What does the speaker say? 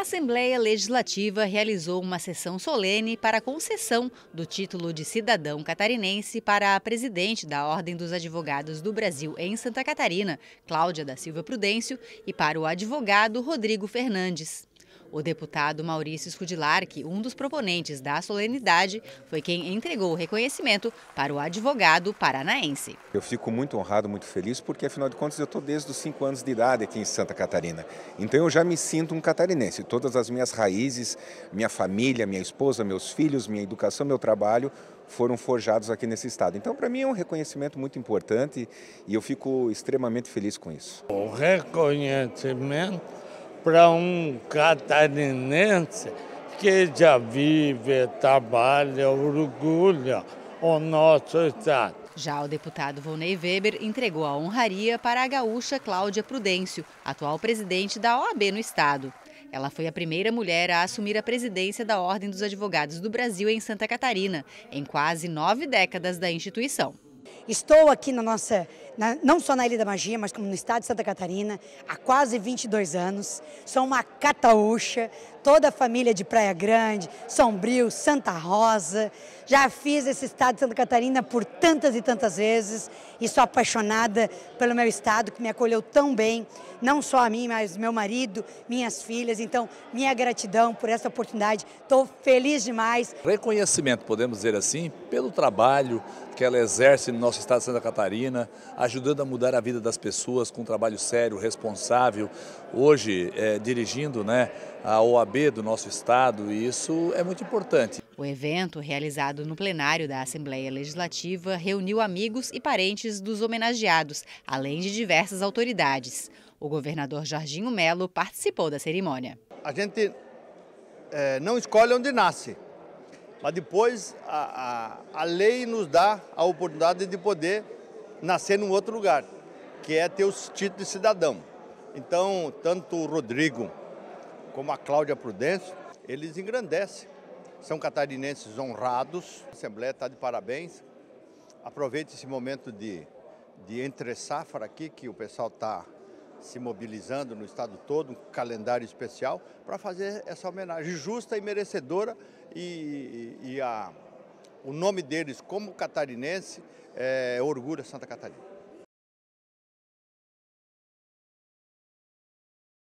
A Assembleia Legislativa realizou uma sessão solene para a concessão do título de cidadão catarinense para a presidente da Ordem dos Advogados do Brasil em Santa Catarina, Cláudia da Silva Prudêncio, e para o advogado Rodrigo Fernandes. O deputado Maurício Scudilarc, um dos proponentes da solenidade, foi quem entregou o reconhecimento para o advogado paranaense. Eu fico muito honrado, muito feliz, porque afinal de contas eu estou desde os 5 anos de idade aqui em Santa Catarina. Então eu já me sinto um catarinense. Todas as minhas raízes, minha família, minha esposa, meus filhos, minha educação, meu trabalho foram forjados aqui nesse estado. Então, para mim, é um reconhecimento muito importante e eu fico extremamente feliz com isso. O reconhecimento para um catarinense que já vive, trabalha, orgulha o nosso Estado. Já o deputado Volney Weber entregou a honraria para a gaúcha Cláudia Prudêncio, atual presidente da OAB no Estado. Ela foi a primeira mulher a assumir a presidência da Ordem dos Advogados do Brasil em Santa Catarina, em quase nove décadas da instituição. Estou aqui na nossa na, não só na Ilha da Magia, mas como no estado de Santa Catarina, há quase 22 anos. Sou uma cataúcha, toda a família de Praia Grande, Sombrio, Santa Rosa. Já fiz esse estado de Santa Catarina por tantas e tantas vezes e sou apaixonada pelo meu estado que me acolheu tão bem, não só a mim, mas meu marido, minhas filhas. Então, minha gratidão por essa oportunidade. Estou feliz demais. Reconhecimento, podemos dizer assim, pelo trabalho que ela exerce no nosso estado de Santa Catarina, ajudando a mudar a vida das pessoas com um trabalho sério, responsável. Hoje, é, dirigindo né, a OAB do nosso Estado e isso é muito importante. O evento, realizado no plenário da Assembleia Legislativa, reuniu amigos e parentes dos homenageados, além de diversas autoridades. O governador Jorginho Melo participou da cerimônia. A gente é, não escolhe onde nasce, mas depois a, a, a lei nos dá a oportunidade de poder nascer num outro lugar, que é ter o título de cidadão. Então, tanto o Rodrigo como a Cláudia Prudêncio, eles engrandecem. São catarinenses honrados, a Assembleia está de parabéns. Aproveite esse momento de, de entre-safra aqui, que o pessoal está se mobilizando no estado todo, um calendário especial, para fazer essa homenagem justa e merecedora e, e a, o nome deles como catarinense é, orgulha Santa Catarina.